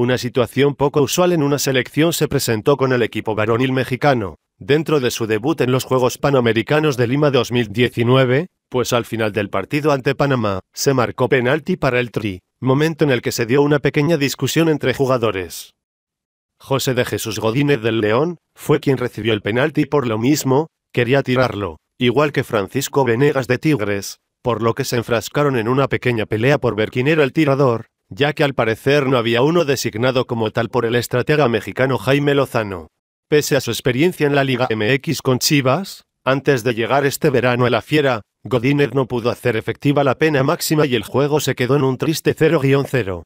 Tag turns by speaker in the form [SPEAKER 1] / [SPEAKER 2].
[SPEAKER 1] Una situación poco usual en una selección se presentó con el equipo varonil mexicano, dentro de su debut en los Juegos Panamericanos de Lima 2019, pues al final del partido ante Panamá, se marcó penalti para el Tri, momento en el que se dio una pequeña discusión entre jugadores. José de Jesús Godínez del León, fue quien recibió el penalti por lo mismo, quería tirarlo, igual que Francisco Venegas de Tigres, por lo que se enfrascaron en una pequeña pelea por ver quién era el tirador, ya que al parecer no había uno designado como tal por el estratega mexicano Jaime Lozano. Pese a su experiencia en la Liga MX con Chivas, antes de llegar este verano a la fiera, Godínez no pudo hacer efectiva la pena máxima y el juego se quedó en un triste 0-0.